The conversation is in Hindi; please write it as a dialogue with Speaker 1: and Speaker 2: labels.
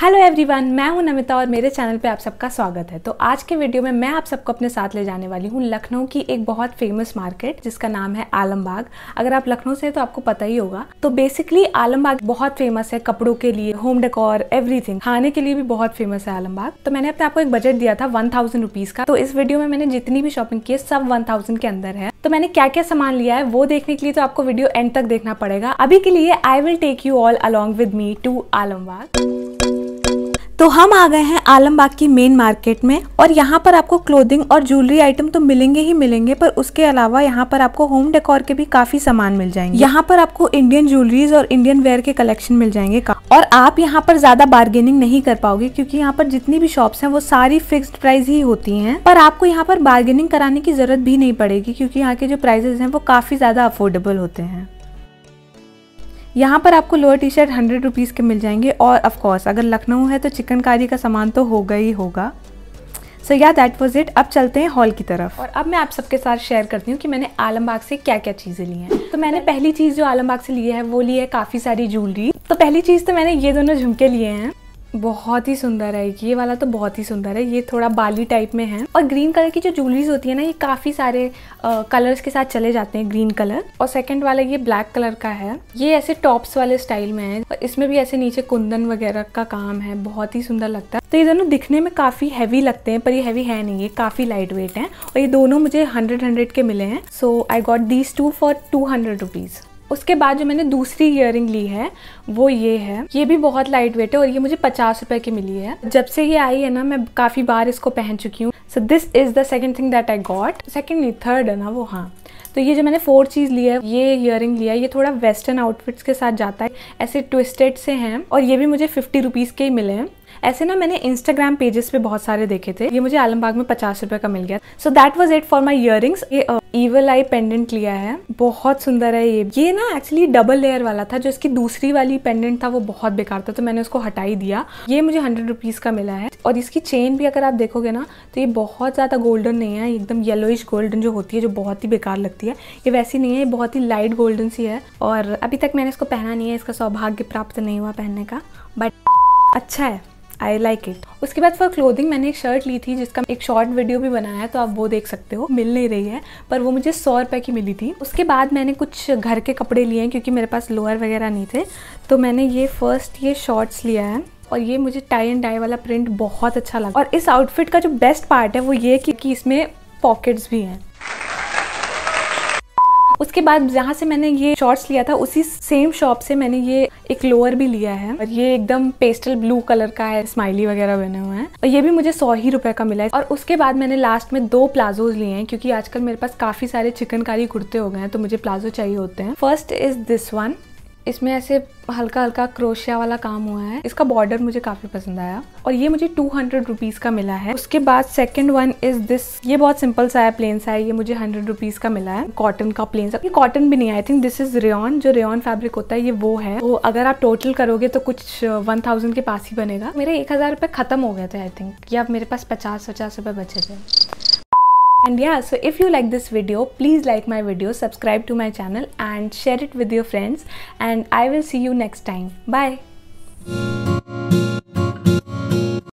Speaker 1: हेलो एवरीवन मैं हूं नमिता और मेरे चैनल पे आप सबका स्वागत है तो आज के वीडियो में मैं आप सबको अपने साथ ले जाने वाली हूं लखनऊ की एक बहुत फेमस मार्केट जिसका नाम है आलमबाग अगर आप लखनऊ से हैं तो आपको पता ही होगा तो बेसिकली आलमबाग बहुत फेमस है कपड़ों के लिए होम डेकोर एवरीथिंग खाने के लिए भी बहुत फेमस है आलमबाग तो मैंने अपने आपको एक बजट दिया था वन थाउजेंड रुपीज का तो इस वीडियो में मैंने जितनी भी शॉपिंग की है सब वन थाउजेंड के अंदर है तो मैंने क्या क्या सामान लिया है वो देखने के लिए तो आपको वीडियो एंड तक देखना पड़ेगा अभी के लिए I will take you all along with me to Alambagh तो हम आ गए हैं आलमबाग की मेन मार्केट में और यहाँ पर आपको क्लोथिंग और ज्वेलरी आइटम तो मिलेंगे ही मिलेंगे पर उसके अलावा यहाँ पर आपको होम डेकोर के भी काफी सामान मिल जाएंगे यहाँ पर आपको इंडियन ज्वेलरीज और इंडियन वेयर के कलेक्शन मिल जाएंगे और आप यहाँ पर ज्यादा बार्गेनिंग नहीं कर पाओगे क्योंकि यहाँ पर जितनी भी शॉप्स हैं वो सारी फिक्स्ड प्राइस ही होती हैं पर आपको यहाँ पर बार्गेनिंग कराने की जरूरत भी नहीं पड़ेगी क्योंकि यहाँ के जो प्राइजेस हैं वो काफी ज्यादा अफोर्डेबल होते हैं यहाँ पर आपको lower T shirt hundred rupees के मिल जाएंगे और ऑफ़ अगर लखनऊ है तो चिकनकारी का सामान तो होगा ही होगा सो या दैट वॉज इट अब चलते हैं हॉल की तरफ और अब मैं आप सबके साथ शेयर करती हूँ कि मैंने आलमबाग से क्या क्या चीज़ें ली हैं तो मैंने पहली चीज़ जो आलमबाग से ली है वो ली है काफ़ी सारी ज्वेलरी तो पहली चीज़ तो मैंने ये दोनों झुमके लिए हैं बहुत ही सुंदर है ये वाला तो बहुत ही सुंदर है ये थोड़ा बाली टाइप में है और ग्रीन कलर की जो ज्वेलरीज होती है ना ये काफ़ी सारे कलर्स के साथ चले जाते हैं ग्रीन कलर और सेकंड वाला ये ब्लैक कलर का है ये ऐसे टॉप्स वाले स्टाइल में है और इसमें भी ऐसे नीचे कुंदन वगैरह का काम है बहुत ही सुंदर लगता है तो ये दोनों दिखने में काफ़ी हैवी लगते हैं पर ये हैवी है नहीं ये काफ़ी लाइट वेट है और ये दोनों मुझे हंड्रेड हंड्रेड के मिले हैं so I got these two for two hundred rupees उसके बाद जो मैंने दूसरी इयर ली है वो ये है ये भी बहुत लाइट वेट है और ये मुझे पचास रुपये की मिली है जब से ये आई है ना मैं काफ़ी बार इसको पहन चुकी हूँ so this is the second thing that I got second नहीं थर्ड है ना वो हाँ तो ये जो मैंने फोर चीज़ लिया है ये इयर लिया है ये थोड़ा वेस्टर्न आउटफिट्स के साथ जाता है ऐसे ट्विस्टेड से हैं और ये भी मुझे फिफ्टी रुपीज़ के ही मिले हैं ऐसे ना मैंने इंस्टाग्राम पेजेस पे बहुत सारे देखे थे ये मुझे आलमबाग में पचास रुपए का मिल गया so that was it for my ear ये ईवल आई पेंडेंट लिया है बहुत सुंदर है ये ये ना एक्चुअली डबल लेयर वाला था जो इसकी दूसरी वाली पेंडेंट था वो बहुत बेकार था तो मैंने उसको हटाई दिया ये मुझे हंड्रेड रुपीज़ का मिला है और इसकी चेन भी अगर आप देखोगे ना तो ये बहुत ज़्यादा गोल्डन नहीं है एकदम येलोइश गोल्डन जो होती है जो बहुत ही बेकार लगती है ये वैसी नहीं है ये बहुत ही लाइट गोल्डन सी है और अभी तक मैंने इसको पहना नहीं है इसका सौभाग्य प्राप्त नहीं हुआ पहनने का बट अच्छा है आई लाइक इट उसके बाद फॉर क्लोथिंग मैंने एक शर्ट ली थी जिसका एक शॉर्ट वीडियो भी बनाया है तो आप वो देख सकते हो मिल नहीं रही है पर वो मुझे सौ रुपये की मिली थी उसके बाद मैंने कुछ घर के कपड़े लिए हैं क्योंकि मेरे पास लोअर वगैरह नहीं थे तो मैंने ये फर्स्ट ये शॉर्ट्स लिया है और ये मुझे टाई एंड डाई वाला प्रिंट बहुत अच्छा लगा और इस आउटफिट का जो बेस्ट पार्ट है वो ये कि, कि इसमें पॉकेट्स भी हैं उसके बाद जहाँ से मैंने ये शॉर्ट्स लिया था उसी सेम शॉप से मैंने ये एक लोअर भी लिया है और ये एकदम पेस्टल ब्लू कलर का है स्माइली वगैरह बने हुए हैं और ये भी मुझे सौ ही रुपए का मिला है और उसके बाद मैंने लास्ट में दो प्लाजोज लिए हैं क्योंकि आजकल मेरे पास काफी सारे चिकनकारी कुर्ते हो गए हैं तो मुझे प्लाजो चाहिए होते हैं फर्स्ट इज दिस वन इसमें ऐसे हल्का हल्का क्रोशिया वाला काम हुआ है इसका बॉर्डर मुझे काफ़ी पसंद आया और ये मुझे टू हंड्रेड रुपीज़ का मिला है उसके बाद सेकंड वन इज़ दिस ये बहुत सिंपल सा है प्लेन सा है ये मुझे हंड्रेड रुपीज़ का मिला है कॉटन का प्लेन सा ये कॉटन भी नहीं I think this is rayon जो रेन फैब्रिक होता है ये वो है तो अगर आप टोटल करोगे तो कुछ वन uh, थाउजेंड के पास ही बनेगा मेरे एक हज़ार रुपए ख़त्म हो गए थे आई थिंक या मेरे पास पचास पचास रुपए बचे थे And yeah, so if you like this video, please like my video, subscribe to my channel and share it with your friends and I will see you next time. Bye!